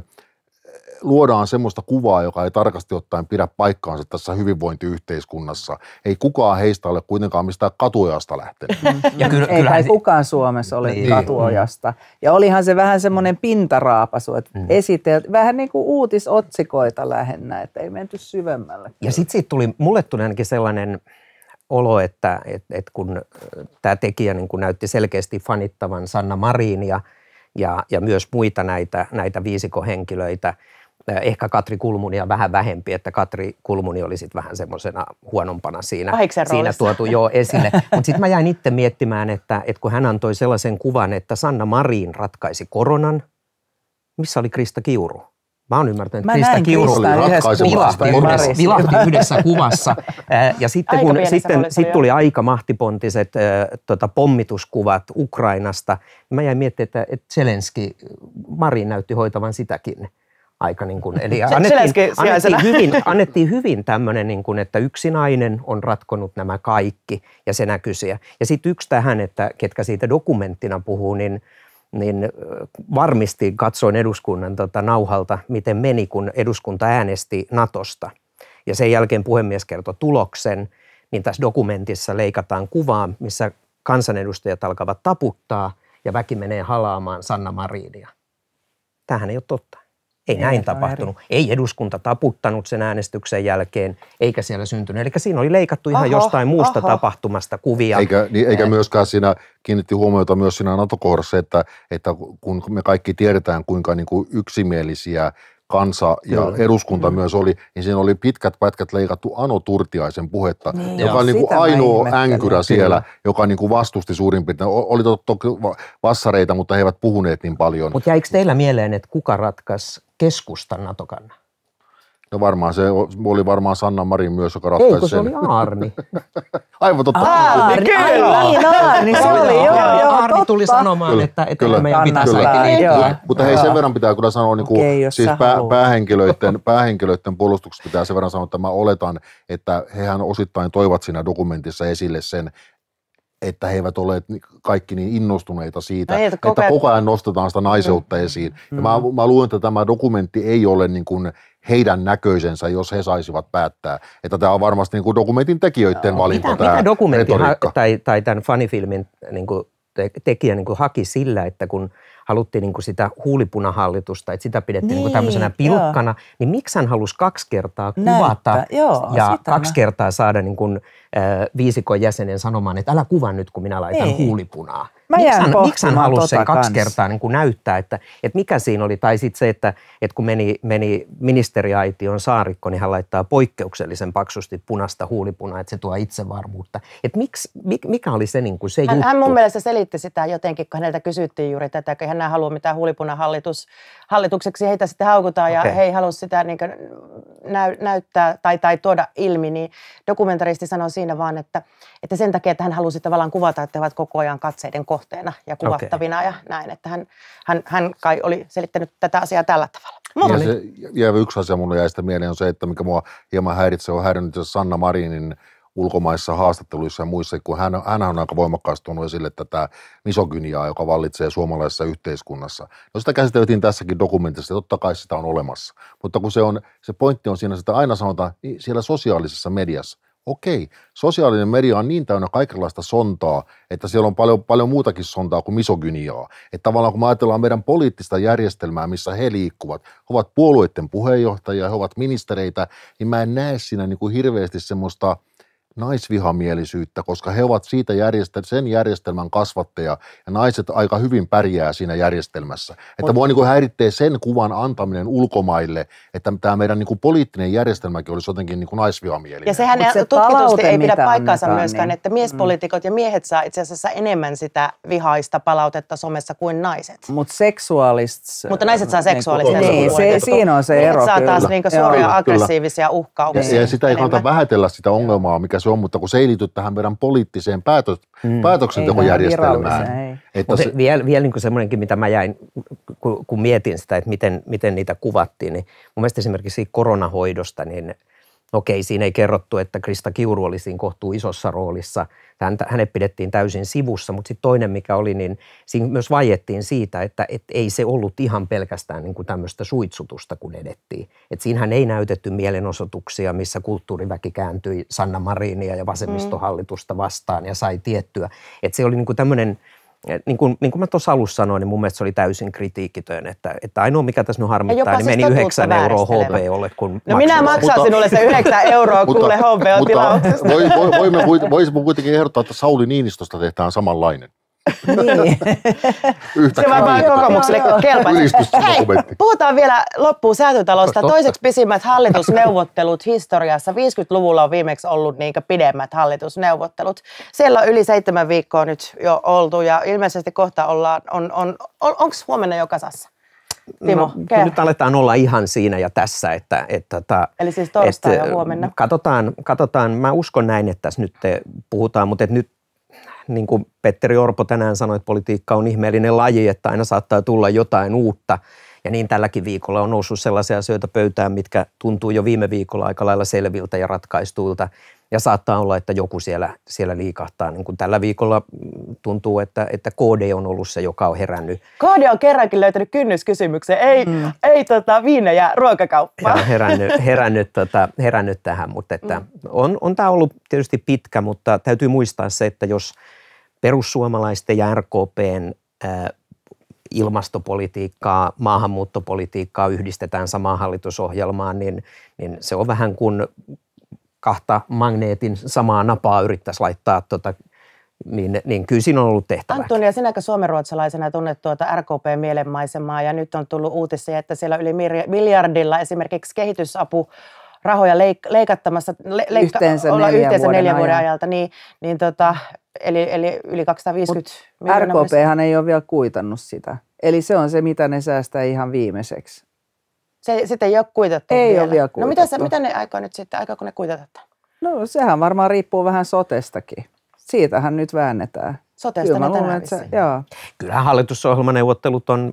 luodaan semmoista kuvaa, joka ei tarkasti ottaen pidä paikkaansa tässä hyvinvointiyhteiskunnassa. Ei kukaan heistä ole kuitenkaan mistään katuojasta lähtenyt. Mm-hmm. Mm-hmm. ja kyllä, ei kai kukaan Suomessa ole niin. katuojasta. Ja olihan se vähän semmoinen pintaraapasu, että mm. esitelt, vähän niin kuin uutisotsikoita lähennä, että ei menty syvemmälle. Ja sitten siitä tuli, mulle tuli ainakin sellainen olo, että et, et kun äh, tämä tekijä niin kun näytti selkeästi fanittavan Sanna Marinia ja, ja myös muita näitä, näitä viisikohenkilöitä – Ehkä Katri Kulmunia vähän vähempi, että Katri Kulmuni oli sitten vähän semmoisena huonompana siinä, siinä tuotu jo esille. (laughs) Mutta sitten mä jäin itse miettimään, että, että kun hän antoi sellaisen kuvan, että Sanna Marin ratkaisi koronan, missä oli Krista Kiuru? Mä oon ymmärtänyt, että Krista Kiuru vilahti yhdessä, vilahti yhdessä kuvassa. Ja sitten, aika kun, sitten sit tuli aika mahtipontiset tota, pommituskuvat Ukrainasta, niin mä jäin miettimään, että, että Zelenski, Marin näytti hoitavan sitäkin aika niin kuin, eli annettiin, annettiin hyvin, annettiin hyvin tämmöinen, niin kuin, että yksi nainen on ratkonut nämä kaikki ja se näkyy Ja sitten yksi tähän, että ketkä siitä dokumenttina puhuu, niin niin varmasti katsoin eduskunnan tota, nauhalta, miten meni, kun eduskunta äänesti Natosta. Ja sen jälkeen puhemies kertoi tuloksen, niin tässä dokumentissa leikataan kuvaa, missä kansanedustajat alkavat taputtaa ja väki menee halaamaan Sanna Marinia. Tähän ei ole totta. Ei, ei näin tapahtunut. Eri. Ei eduskunta taputtanut sen äänestyksen jälkeen, eikä siellä syntynyt. Eli siinä oli leikattu ihan oho, jostain muusta oho. tapahtumasta kuvia. Eikä, niin, eikä eh. myöskään siinä kiinnitti huomiota myös siinä NATO-kohdassa, että, että kun me kaikki tiedetään, kuinka niin kuin yksimielisiä kansa ja Kyllä. eduskunta Kyllä. myös oli, niin siinä oli pitkät pätkät leikattu Ano Turtiaisen puhetta, niin, joka on niin kuin ainoa änkyrä siellä, joka niin kuin vastusti suurin piirtein. Oli toki vassareita, mutta he eivät puhuneet niin paljon. Mutta jäikö teillä mieleen, että kuka ratkaisi keskustan nato No varmaan se oli varmaan Sanna Marin myös, joka ratkaisi Eikö, se sen. oli Arni. (laughs) Aivan totta. Arni, kyllä. Ai, niin, Arni, se oli, joo, joo, joo Arni totta. tuli sanomaan, kyllä, että, että kyllä, meidän pitää kyllä, Mutta hei, sen verran pitää kyllä sanoa, niin kuin, okay, siis pää, päähenkilöiden, päähenkilöiden puolustuksessa pitää sen verran sanoa, että mä oletan, että hehän osittain toivat siinä dokumentissa esille sen, että he eivät ole kaikki niin innostuneita siitä, no, että, koko ajan... että koko ajan nostetaan sitä naiseutta mm. esiin. Mm. Ja mm. mä, mä luulen, että tämä dokumentti ei ole niin kuin heidän näköisensä, jos he saisivat päättää. Että tämä on varmasti niin kuin dokumentin tekijöiden no, valinta mitä, tämä mitä dokumentti ha- tai, tai tämän fanifilmin niin kuin tekijä niin kuin haki sillä, että kun – haluttiin niin kuin sitä huulipunahallitusta, että sitä pidettiin niinku niin, niin kuin tämmöisenä pilkkana, joo. niin miksi hän halusi kaksi kertaa kuvata Näyttä, joo, ja kaksi mä. kertaa saada niin kuin, äh, viisikon jäsenen sanomaan, että älä kuva nyt, kun minä laitan niin. huulipunaa. Mä jään miksi hän halusi sen tota kaksi kans. kertaa niin kuin näyttää, että, että mikä siinä oli. Tai sitten se, että, että kun meni, meni ministeriaitioon saarikko, niin hän laittaa poikkeuksellisen paksusti punasta huulipunaa, että se tuo itsevarmuutta. Että miksi, mikä oli se, niin kuin se hän, juttu? Hän mun mielestä selitti sitä jotenkin, kun häneltä kysyttiin juuri tätä, kun hän halua mitään huulipunahallitus hallitukseksi. Heitä sitten haukutaan okay. ja he ei halua sitä niin kuin näy, näyttää tai, tai tuoda ilmi. Niin dokumentaristi sanoi siinä vaan, että, että sen takia, että hän halusi tavallaan kuvata, että he ovat koko ajan katseiden kohteena kohteena ja kuvattavina okay. ja näin. Että hän, hän, hän kai oli selittänyt tätä asiaa tällä tavalla. Ja, se, ja yksi asia mulle jäi sitä mieleen on se, että mikä mua hieman häiritsee, on häirinnyt Sanna Marinin ulkomaissa haastatteluissa ja muissa, kun hän, hän on aika voimakkaasti tuonut esille tätä misogyniaa, joka vallitsee suomalaisessa yhteiskunnassa. No sitä käsiteltiin tässäkin dokumentissa, totta kai sitä on olemassa. Mutta kun se, on, se pointti on siinä, että aina sanotaan, niin siellä sosiaalisessa mediassa, okei, sosiaalinen media on niin täynnä kaikenlaista sontaa, että siellä on paljon, paljon muutakin sontaa kuin misogyniaa. Että tavallaan kun me ajatellaan meidän poliittista järjestelmää, missä he liikkuvat, he ovat puolueiden puheenjohtajia, he ovat ministereitä, niin mä en näe siinä niin kuin hirveästi semmoista – naisvihamielisyyttä, koska he ovat siitä järjestä, sen järjestelmän kasvattaja ja naiset aika hyvin pärjää siinä järjestelmässä. Että voi niin häiritteä sen kuvan antaminen ulkomaille, että tämä meidän niin kuin poliittinen järjestelmäkin olisi jotenkin niin kuin naisvihamielinen. Ja sehän se tutkitusti ei pidä paikkaansa annetaan, myöskään, niin. että miespoliitikot ja miehet saa itse asiassa enemmän sitä vihaista palautetta somessa kuin naiset. Mutta seksuaalist... Mutta naiset saa niin seksuaalista. Niin, niin se, siinä on se ero. saa taas niin suoria aggressiivisia uhkauksia. Ja, ja sitä ei kannata vähätellä sitä ongelmaa, mikä se on, mutta kun se ei liity tähän meidän poliittiseen päätö- mm, päätöksentekojärjestelmään. Että se, vielä vielä niin semmoinenkin, mitä mä jäin, kun, kun mietin sitä, että miten, miten niitä kuvattiin, niin mun mielestä esimerkiksi koronahoidosta, niin – Okei, siinä ei kerrottu, että Krista Kiuru oli siinä kohtuu isossa roolissa. hänet pidettiin täysin sivussa, mutta sitten toinen mikä oli, niin siinä myös vaiettiin siitä, että et ei se ollut ihan pelkästään niin kuin tämmöistä suitsutusta, kun edettiin. Et siinähän ei näytetty mielenosoituksia, missä kulttuuriväki kääntyi Sanna Marinia ja mm-hmm. vasemmistohallitusta vastaan ja sai tiettyä. Et se oli niin kuin tämmöinen niin kuin, niin kuin mä tuossa alussa sanoin, niin mun mielestä se oli täysin kritiikkitön, että, että ainoa mikä tässä nyt harmittaa, niin siis meni 9 euroa HBOlle. Kun no maksin. minä maksan mutta, sinulle se 9 euroa, kuule hbo tilauksesta voi, voi, voi, voi, voi, voi, kuitenkin ehdottaa, että Sauli Niinistosta tehdään samanlainen. Niin. Yhtä se varmaan kokoomukselle kelpaa. Hei, puhutaan vielä loppuun säätötalosta. Toiseksi pisimmät hallitusneuvottelut historiassa. 50-luvulla on viimeksi ollut niin pidemmät hallitusneuvottelut. Siellä on yli seitsemän viikkoa nyt jo oltu ja ilmeisesti kohta ollaan, on, on, on, onko huomenna jo kasassa? Timo, no, nyt aletaan olla ihan siinä ja tässä. Että, että, tota, että, Eli siis torstaina huomenna. Katsotaan, katsotaan, mä uskon näin, että tässä nyt puhutaan, mutta että nyt niin kuin Petteri Orpo tänään sanoi, että politiikka on ihmeellinen laji, että aina saattaa tulla jotain uutta. Ja niin tälläkin viikolla on noussut sellaisia asioita pöytään, mitkä tuntuu jo viime viikolla aika lailla selviltä ja ratkaistuilta. Ja saattaa olla, että joku siellä, siellä liikahtaa. Niin kuin tällä viikolla tuntuu, että, että KD on ollut se, joka on herännyt. KD on kerrankin löytänyt kynnyskysymyksen, ei, mm. ei tota, ja ruokakauppa. Ja herännyt, herännyt, tota, herännyt tähän, mutta että mm. on, on tämä ollut tietysti pitkä, mutta täytyy muistaa se, että jos – perussuomalaisten ja RKPn äh, ilmastopolitiikkaa, maahanmuuttopolitiikkaa yhdistetään samaan hallitusohjelmaan, niin, niin se on vähän kuin kahta magneetin samaa napaa yrittäisi laittaa tota, niin, niin kyllä siinä on ollut tehtävä. Antoni, ja sinäkö suomenruotsalaisena tunnet tuota RKP-mielenmaisemaa, ja nyt on tullut uutisia, että siellä yli miljardilla esimerkiksi kehitysapu rahoja leik- leikattamassa, le- leik- yhteensä olla yhteensä vuoden neljän vuoden ajan. ajalta, niin, niin tota, eli, eli yli 250 RKP RKPhan ei ole vielä kuitannut sitä. Eli se on se, mitä ne säästää ihan viimeiseksi. Se, sitä ei ole kuitattu Ei vielä. ole vielä kuitattu. No mitä, se, mitä ne aikoo nyt sitten, kun ne kuitatetaan? No sehän varmaan riippuu vähän sotestakin siitähän nyt väännetään. Sotesta Kyllä, luulen, että se, joo. Kyllähän hallitusohjelmaneuvottelut on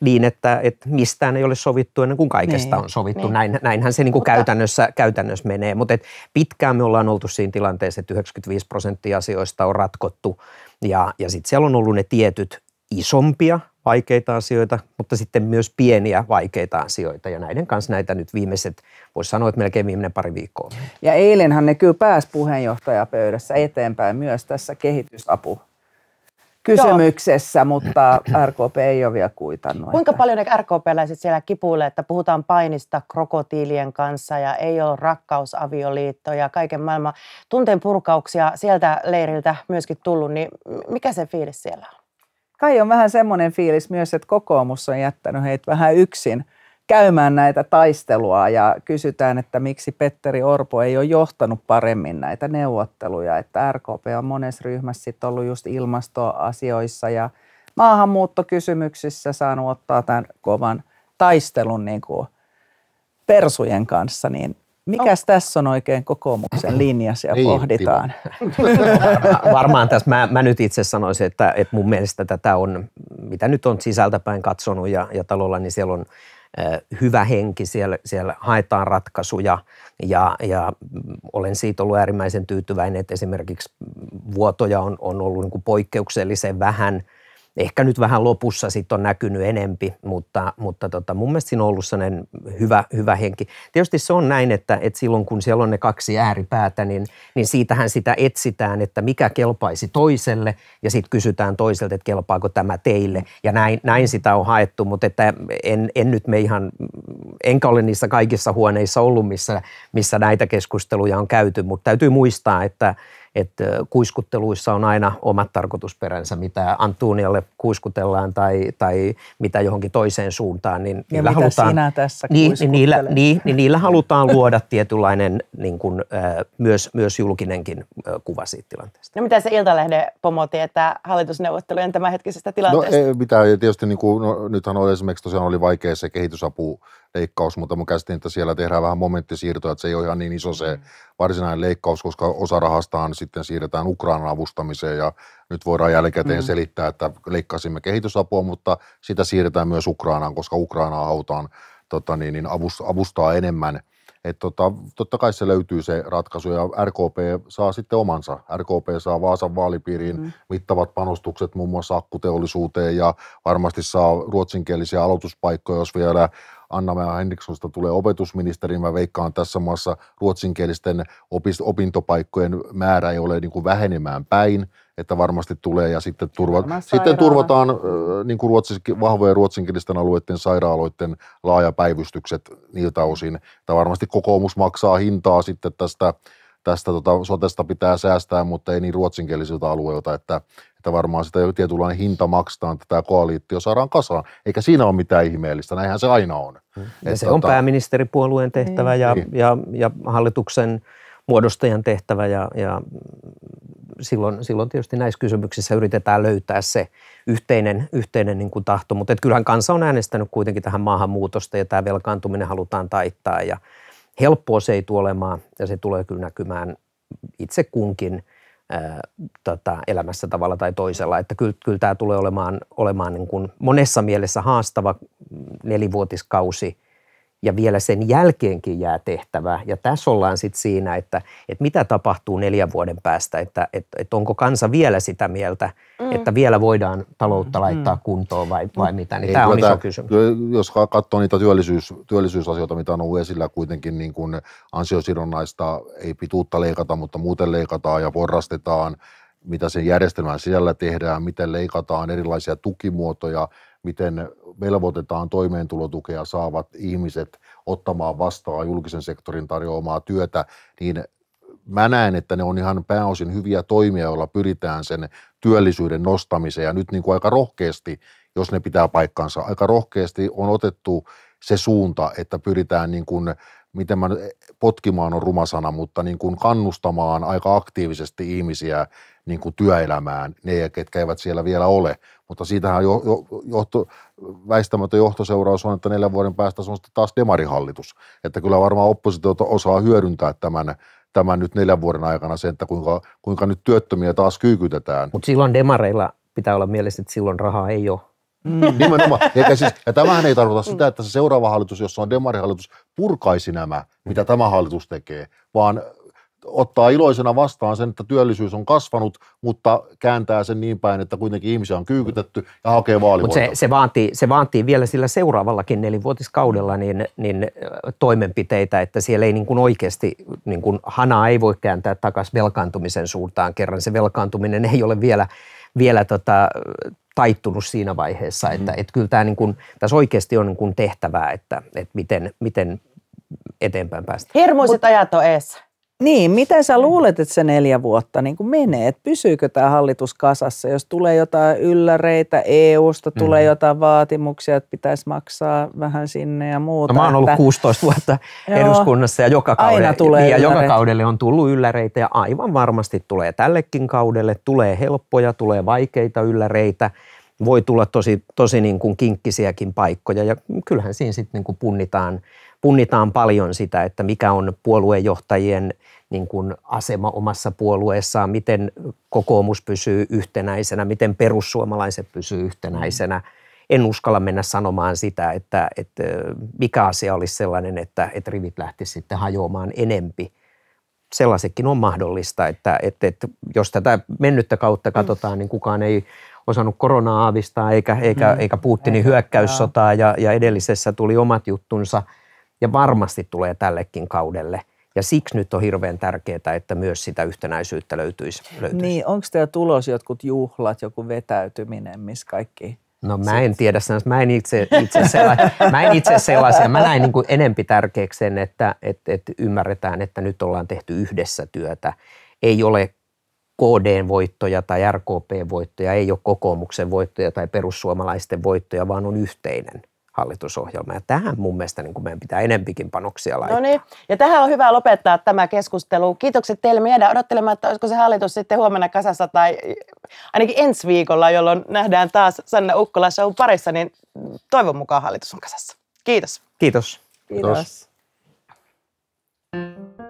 niin, että, että mistään ei ole sovittu ennen kuin kaikesta niin, on sovittu. Niin. Näin, näinhän se niin kuin Mutta, käytännössä, käytännössä menee. Mutta pitkään me ollaan oltu siinä tilanteessa, että 95 prosenttia asioista on ratkottu. Ja, ja sitten siellä on ollut ne tietyt isompia vaikeita asioita, mutta sitten myös pieniä vaikeita asioita. Ja näiden kanssa näitä nyt viimeiset, voisi sanoa, että melkein viimeinen pari viikkoa. Ja eilenhan ne kyllä pääsi puheenjohtajapöydässä eteenpäin myös tässä kehitysapu kysymyksessä, Joo. mutta RKP ei ole vielä kuitannut. Kuinka paljon ne RKP-läiset siellä kipuilee, että puhutaan painista krokotiilien kanssa ja ei ole rakkausavioliittoja ja kaiken maailman tunteen purkauksia sieltä leiriltä myöskin tullut, niin mikä se fiilis siellä on? kai on vähän semmoinen fiilis myös, että kokoomus on jättänyt heitä vähän yksin käymään näitä taistelua ja kysytään, että miksi Petteri Orpo ei ole johtanut paremmin näitä neuvotteluja, että RKP on monessa ryhmässä sitten ollut just ilmastoasioissa ja maahanmuuttokysymyksissä saanut ottaa tämän kovan taistelun niin kuin persujen kanssa, niin Mikäs no. tässä on oikein kokoomuksen siellä ja pohditaan? (laughs) Varmaan tässä, mä, mä nyt itse sanoisin, että, että mun mielestä tätä on, mitä nyt on sisältäpäin katsonut ja, ja talolla, niin siellä on hyvä henki, siellä, siellä haetaan ratkaisuja ja, ja olen siitä ollut äärimmäisen tyytyväinen, että esimerkiksi vuotoja on, on ollut niin poikkeuksellisen vähän – Ehkä nyt vähän lopussa sitten on näkynyt enempi, mutta, mutta tota, mun mielestä siinä on ollut sellainen hyvä, hyvä henki. Tietysti se on näin, että, että silloin kun siellä on ne kaksi ääripäätä, niin, niin siitähän sitä etsitään, että mikä kelpaisi toiselle ja sitten kysytään toiselta, että kelpaako tämä teille. Ja näin, näin sitä on haettu, mutta että en, en nyt me ihan, enkä ole niissä kaikissa huoneissa ollut, missä, missä näitä keskusteluja on käyty, mutta täytyy muistaa, että että kuiskutteluissa on aina omat tarkoitusperänsä, mitä Antunialle kuiskutellaan tai, tai mitä johonkin toiseen suuntaan. Niin ja niillä mitä halutaan, sinä tässä niin, niin, niillä, niin, niin niillä halutaan luoda tietynlainen niin kuin, myös, myös julkinenkin kuva siitä tilanteesta. No mitä se Iltalehden pomo tietää hallitusneuvottelujen tämänhetkisestä tilanteesta? No ei mitään, tietysti niin kuin, no, nythän oli esimerkiksi tosiaan oli vaikea se kehitysapu leikkaus, mutta mä käsitin, että siellä tehdään vähän momenttisiirtoja, että se ei ole ihan niin iso se mm varsinainen leikkaus, koska osa rahastaan sitten siirretään Ukrainan avustamiseen ja nyt voidaan jälkikäteen mm. selittää, että leikkasimme kehitysapua, mutta sitä siirretään myös Ukrainaan, koska Ukrainaa autaan tota niin, niin avustaa enemmän. Et tota, totta kai se löytyy se ratkaisu ja RKP saa sitten omansa. RKP saa Vaasan vaalipiiriin mm. mittavat panostukset muun muassa akkuteollisuuteen ja varmasti saa ruotsinkielisiä aloituspaikkoja, jos vielä anna mä Henrikssonista tulee opetusministeri. Mä veikkaan tässä maassa ruotsinkielisten opintopaikkojen määrä ei ole niin kuin vähenemään päin, että varmasti tulee ja sitten, turva, sitten turvataan niin kuin ruotsis, vahvojen ruotsinkielisten alueiden sairaaloiden laajapäivystykset niiltä osin. Tämä varmasti kokoomus maksaa hintaa sitten tästä tästä tota, sotesta pitää säästää, mutta ei niin ruotsinkielisiltä alueilta, että että varmaan sitä tietynlainen hinta maksetaan, että tämä koalitio saadaan kasaan. Eikä siinä ole mitään ihmeellistä, näinhän se aina on. Ja että se on tota... pääministeripuolueen tehtävä ja, niin. ja, ja hallituksen muodostajan tehtävä ja, ja silloin, silloin tietysti näissä kysymyksissä yritetään löytää se yhteinen, yhteinen niin kuin tahto, mutta kyllähän kansa on äänestänyt kuitenkin tähän maahan muutosta ja tämä velkaantuminen halutaan taittaa ja helppoa se ei tule olemaan ja se tulee kyllä näkymään itse kunkin – tota, elämässä tavalla tai toisella. Että kyllä, kyllä tämä tulee olemaan, olemaan niin kuin monessa mielessä haastava mm, nelivuotiskausi ja vielä sen jälkeenkin jää tehtävää. Ja tässä ollaan sitten siinä, että, että mitä tapahtuu neljän vuoden päästä, että, että, että onko kansa vielä sitä mieltä, mm. että vielä voidaan taloutta mm. laittaa mm. kuntoon vai, vai mm. mitä. Niin tämä on iso tämä, kysymys. Jos katsoo niitä työllisyys, työllisyysasioita, mitä on ollut esillä kuitenkin niin kuin ansiosidonnaista, ei pituutta leikata, mutta muuten leikataan ja porrastetaan, mitä sen järjestelmän sisällä tehdään, miten leikataan erilaisia tukimuotoja, miten velvoitetaan toimeentulotukea saavat ihmiset ottamaan vastaan julkisen sektorin tarjoamaa työtä, niin mä näen, että ne on ihan pääosin hyviä toimia, joilla pyritään sen työllisyyden nostamiseen. Ja nyt niin kuin aika rohkeasti, jos ne pitää paikkansa, aika rohkeasti on otettu se suunta, että pyritään niin kuin, miten mä, potkimaan on rumasana, mutta niin kuin kannustamaan aika aktiivisesti ihmisiä niin kuin työelämään, ne ketkä eivät siellä vielä ole. Mutta siitähän jo, jo, johto, väistämätön johtoseuraus on, että neljän vuoden päästä se on sitten taas demarihallitus. Että kyllä varmaan oppositiota osaa hyödyntää tämän, tämän nyt neljän vuoden aikana sen, että kuinka, kuinka nyt työttömiä taas kyykytetään. Mutta silloin demareilla pitää olla mielessä, että silloin rahaa ei ole. Mm. (laughs) Nimenomaan. Eikä siis, ja tämähän ei tarkoita sitä, että se seuraava hallitus, jossa on demarihallitus, purkaisi nämä, mitä tämä hallitus tekee, vaan ottaa iloisena vastaan sen, että työllisyys on kasvanut, mutta kääntää sen niin päin, että kuitenkin ihmisiä on kyykytetty ja hakee vaalivoittoa. Se, se, vaatii, se vaatii vielä sillä seuraavallakin nelivuotiskaudella niin, niin toimenpiteitä, että siellä ei niin kuin oikeasti, niin kuin hanaa ei voi kääntää takaisin velkaantumisen suuntaan kerran. Se velkaantuminen ei ole vielä, vielä tota, taittunut siinä vaiheessa, mm että, mm-hmm. että kyllä tämä niin kuin, tässä oikeasti on niin kuin tehtävää, että, että miten, miten eteenpäin päästään. Hermoiset Mut, ajat on eessä. Niin, miten sä luulet, että se neljä vuotta niin kuin menee? Että pysyykö tämä hallitus kasassa, jos tulee jotain ylläreitä EU-sta, mm. tulee jotain vaatimuksia, että pitäisi maksaa vähän sinne ja muuta. No, mä oon ollut että... 16 vuotta eduskunnassa ja joka, kaudelle, tulee niin, ja joka kaudelle on tullut ylläreitä ja aivan varmasti tulee tällekin kaudelle. Tulee helppoja, tulee vaikeita ylläreitä voi tulla tosi, tosi niin kuin kinkkisiäkin paikkoja ja kyllähän siinä sitten niin kuin punnitaan punnitaan paljon sitä, että mikä on puoluejohtajien niin kuin asema omassa puolueessaan, miten kokoomus pysyy yhtenäisenä, miten perussuomalaiset pysyy yhtenäisenä. En uskalla mennä sanomaan sitä, että, että mikä asia olisi sellainen, että, että rivit lähti sitten hajoamaan enempi. Sellaisetkin on mahdollista, että, että, että jos tätä mennyttä kautta katsotaan, niin kukaan ei osannut koronaa aavistaa eikä, eikä, mm. eikä Putinin hyökkäyssotaa ja, ja edellisessä tuli omat juttunsa – ja varmasti tulee tällekin kaudelle. Ja siksi nyt on hirveän tärkeää, että myös sitä yhtenäisyyttä löytyisi. löytyisi. Niin, onko teillä tulos jotkut juhlat, joku vetäytyminen, missä kaikki No mä en tiedä, mä en itse, itse, sellaisia, mä en itse sellaisia. Mä näin niin kuin enempi tärkeäksi sen, että, että, että ymmärretään, että nyt ollaan tehty yhdessä työtä. Ei ole kd voittoja tai rkp voittoja, ei ole kokoomuksen voittoja tai perussuomalaisten voittoja, vaan on yhteinen hallitusohjelma. Ja tähän mun mielestä niin kuin meidän pitää enempikin panoksia laittaa. No niin, ja tähän on hyvä lopettaa tämä keskustelu. Kiitokset teille. Me odottelemaan, että olisiko se hallitus sitten huomenna kasassa tai ainakin ensi viikolla, jolloin nähdään taas Sanna Ukkola show parissa, niin toivon mukaan hallitus on kasassa. Kiitos. Kiitos. Kiitos. Kiitos.